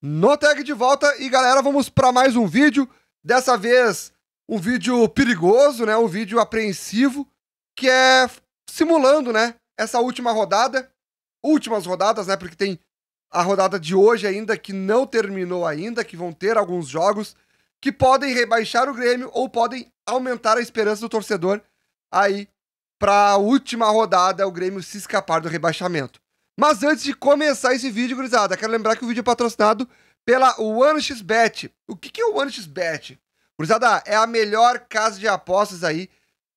No Tag de volta e galera, vamos para mais um vídeo. Dessa vez, um vídeo perigoso, né? Um vídeo apreensivo que é simulando, né, essa última rodada, últimas rodadas, né, porque tem a rodada de hoje ainda que não terminou ainda, que vão ter alguns jogos que podem rebaixar o Grêmio ou podem aumentar a esperança do torcedor aí para a última rodada o Grêmio se escapar do rebaixamento. Mas antes de começar esse vídeo, gurizada, quero lembrar que o vídeo é patrocinado pela OneXBet. O que, que é o OneXBet? Gurizada, é a melhor casa de apostas aí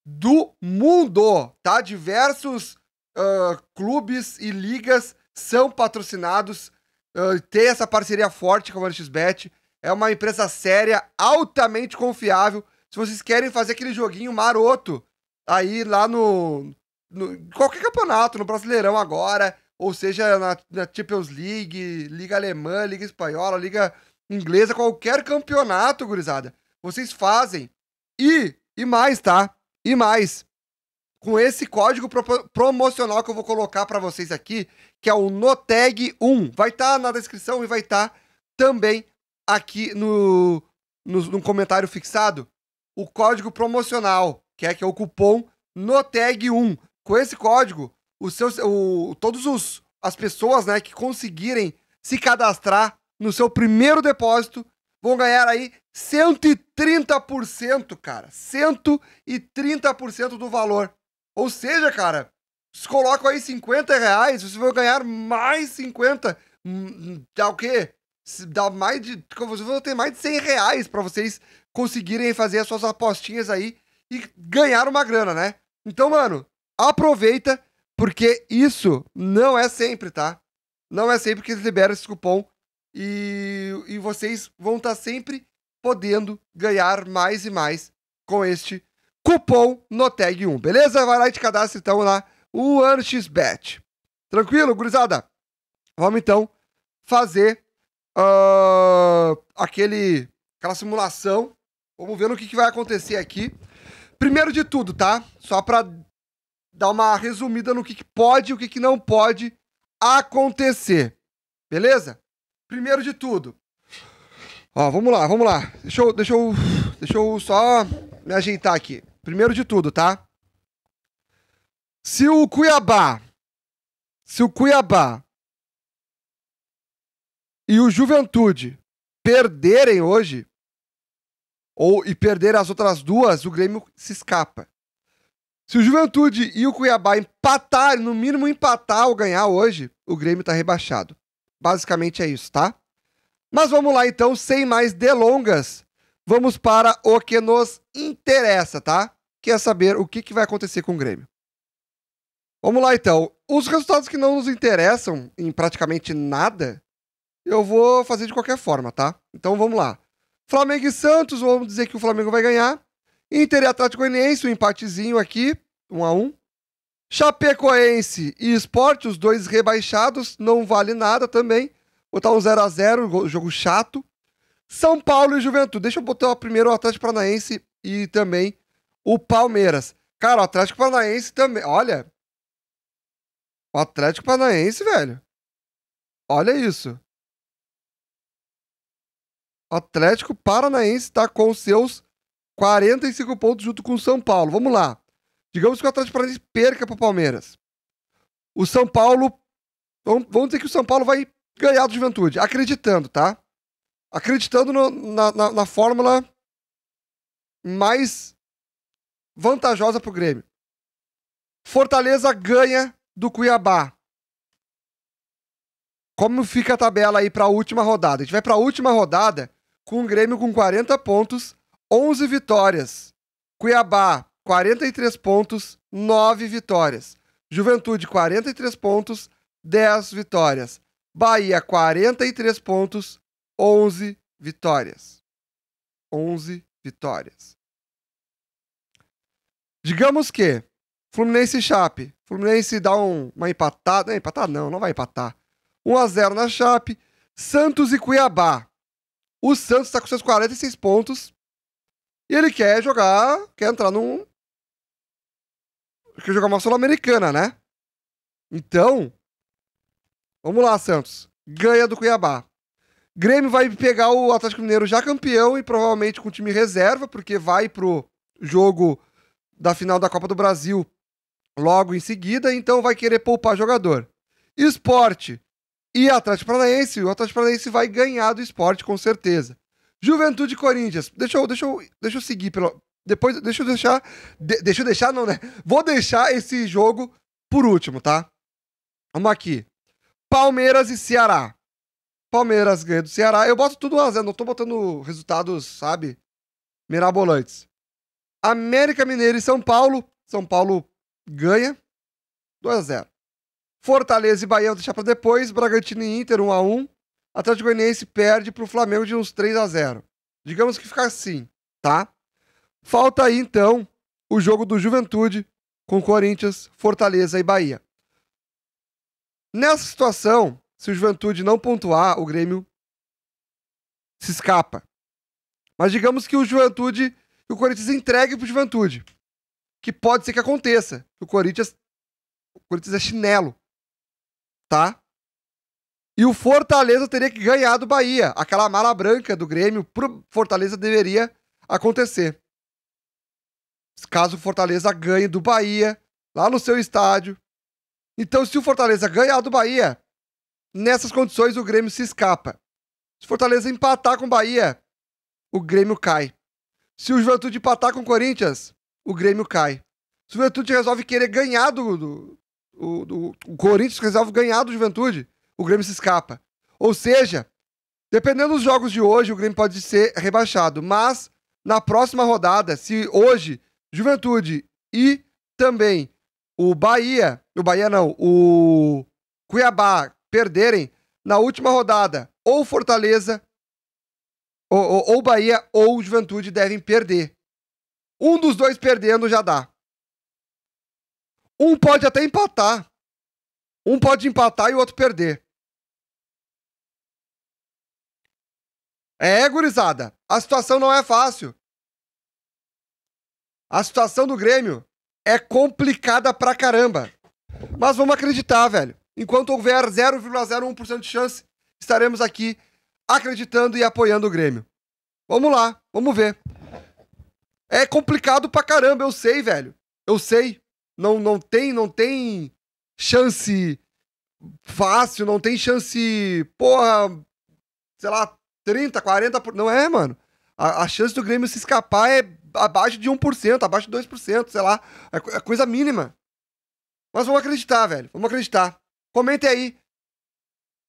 do mundo, tá? Diversos uh, clubes e ligas são patrocinados. Uh, tem essa parceria forte com a OneXBet. É uma empresa séria, altamente confiável. Se vocês querem fazer aquele joguinho maroto aí lá no, no qualquer campeonato, no Brasileirão agora, ou seja na, na Champions League, Liga Alemã, Liga Espanhola, Liga Inglesa, qualquer campeonato, gurizada. Vocês fazem. E, e mais, tá? E mais. Com esse código pro, promocional que eu vou colocar para vocês aqui, que é o NOTEG1. Vai estar tá na descrição e vai estar tá também aqui no, no, no, comentário fixado o código promocional, que é, que é o cupom NOTEG1. Com esse código, os seus, o, todos os as pessoas, né, que conseguirem se cadastrar no seu primeiro depósito vão ganhar aí 130%, cara. 130% do valor. Ou seja, cara, se coloca aí 50 reais, você vai ganhar mais 50. Hum, hum, dá o quê? Dá mais de. Você vai ter mais de 100 reais pra vocês conseguirem fazer as suas apostinhas aí e ganhar uma grana, né? Então, mano, aproveita porque isso não é sempre, tá? Não é sempre que eles liberam esse cupom e, e vocês vão estar tá sempre podendo ganhar mais e mais com este cupom no Tag 1, beleza? Vai lá e te cadastra então lá o AnxBet. Tranquilo, gurizada? Vamos então fazer uh, aquele, aquela simulação. Vamos ver no que, que vai acontecer aqui. Primeiro de tudo, tá? Só para dar uma resumida no que, que pode e o que, que não pode acontecer. Beleza? Primeiro de tudo. Ó, vamos lá, vamos lá. Deixa eu, deixa eu, deixa eu só me ajeitar aqui. Primeiro de tudo, tá? Se o Cuiabá, se o Cuiabá e o Juventude perderem hoje, ou e perder as outras duas, o Grêmio se escapa. Se o Juventude e o Cuiabá empatarem, no mínimo empatar ou ganhar hoje, o Grêmio tá rebaixado. Basicamente é isso, tá? Mas vamos lá então, sem mais delongas, vamos para o que nos interessa, tá? Que é saber o que, que vai acontecer com o Grêmio. Vamos lá então. Os resultados que não nos interessam em praticamente nada, eu vou fazer de qualquer forma, tá? Então vamos lá. Flamengo e Santos, vamos dizer que o Flamengo vai ganhar. Inter e Atlético Goianiense, um empatezinho aqui, 1 um a 1 um. Chapecoense e Esporte, os dois rebaixados, não vale nada também. Botar um 0 a 0 jogo chato. São Paulo e Juventude. Deixa eu botar primeiro o Atlético Paranaense e também o Palmeiras. Cara, o Atlético Paranaense também. Olha. O Atlético Paranaense, velho. Olha isso. O Atlético Paranaense tá com seus 45 pontos junto com o São Paulo. Vamos lá. Digamos que o Atlético Paranaense perca para o Palmeiras. O São Paulo. Vamos dizer que o São Paulo vai ganhar do Juventude. Acreditando, tá? Acreditando no, na, na, na fórmula mais vantajosa para o Grêmio. Fortaleza ganha do Cuiabá. Como fica a tabela aí para a última rodada? A gente vai para a última rodada com o Grêmio com 40 pontos, 11 vitórias. Cuiabá, 43 pontos, 9 vitórias. Juventude, 43 pontos, 10 vitórias. Bahia, 43 pontos, 11 vitórias. 11 vitórias. Digamos que Fluminense e Chape. Fluminense dá um, uma empatada. Não, é empatar não, não vai empatar. 1x0 na Chape. Santos e Cuiabá. O Santos está com seus 46 pontos. E ele quer jogar, quer entrar num. Quer jogar uma Sul-Americana, né? Então. Vamos lá, Santos. Ganha do Cuiabá. Grêmio vai pegar o Atlético Mineiro já campeão e provavelmente com o time reserva, porque vai pro jogo da final da Copa do Brasil logo em seguida, então vai querer poupar jogador. Esporte e Atlético Paranaense, o Atlético Paranaense vai ganhar do esporte com certeza. Juventude Corinthians. Deixa eu, deixa eu, deixa eu seguir pelo. Depois, deixa eu deixar. De, deixa eu deixar, não, né? Vou deixar esse jogo por último, tá? Vamos aqui. Palmeiras e Ceará. Palmeiras ganha do Ceará. Eu boto tudo 1x0, não tô botando resultados, sabe? Mirabolantes. América Mineiro e São Paulo. São Paulo ganha. 2x0. Fortaleza e Bahia, eu vou deixar pra depois. Bragantino e Inter, 1x1. Atlético Goianiense perde para o Flamengo de uns 3 a 0 Digamos que fica assim, tá? Falta aí, então, o jogo do Juventude com Corinthians, Fortaleza e Bahia. Nessa situação, se o Juventude não pontuar, o Grêmio se escapa. Mas digamos que o Juventude, e o Corinthians entregue o Juventude. Que pode ser que aconteça. O Corinthians, o Corinthians é chinelo. Tá? E o Fortaleza teria que ganhar do Bahia. Aquela mala branca do Grêmio pro Fortaleza deveria acontecer. Caso o Fortaleza ganhe do Bahia, lá no seu estádio. Então, se o Fortaleza ganhar do Bahia, nessas condições o Grêmio se escapa. Se o Fortaleza empatar com o Bahia, o Grêmio cai. Se o Juventude empatar com o Corinthians, o Grêmio cai. Se o Juventude resolve querer ganhar do. do, do, do o Corinthians resolve ganhar do Juventude, o Grêmio se escapa. Ou seja, dependendo dos jogos de hoje, o Grêmio pode ser rebaixado. Mas na próxima rodada, se hoje Juventude e também o Bahia, o Bahia não, o Cuiabá perderem na última rodada, ou Fortaleza, ou, ou, ou Bahia ou Juventude devem perder. Um dos dois perdendo já dá. Um pode até empatar. Um pode empatar e o outro perder. É, gurizada, a situação não é fácil. A situação do Grêmio é complicada pra caramba. Mas vamos acreditar, velho. Enquanto houver 0,01% de chance, estaremos aqui acreditando e apoiando o Grêmio. Vamos lá, vamos ver. É complicado pra caramba, eu sei, velho. Eu sei. Não, não tem, não tem chance fácil, não tem chance, porra, sei lá, 30, 40%. Não é, mano. A, a, chance do Grêmio se escapar é abaixo de 1%, abaixo de 2%, sei lá. É, é coisa mínima. Mas vamos acreditar, velho. Vamos acreditar. Comentem aí.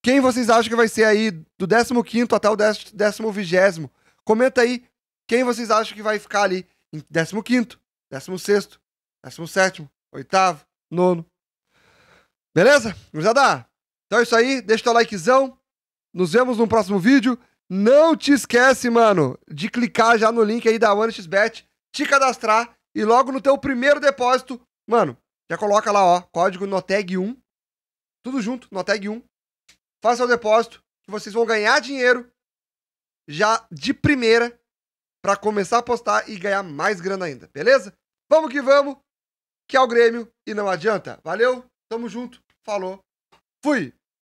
Quem vocês acham que vai ser aí do 15 até o 20? Comenta aí quem vocês acham que vai ficar ali em 15, 16, 17, 8, 9. Beleza? Gurizada? Então é isso aí. Deixa o teu likezão. Nos vemos no próximo vídeo. Não te esquece, mano, de clicar já no link aí da OneXBet, te cadastrar e logo no teu primeiro depósito, mano, já coloca lá, ó, código NOTEG1, tudo junto, NOTEG1. Faça o depósito que vocês vão ganhar dinheiro já de primeira para começar a apostar e ganhar mais grana ainda, beleza? Vamos que vamos, que é o Grêmio e não adianta. Valeu, tamo junto, falou, fui!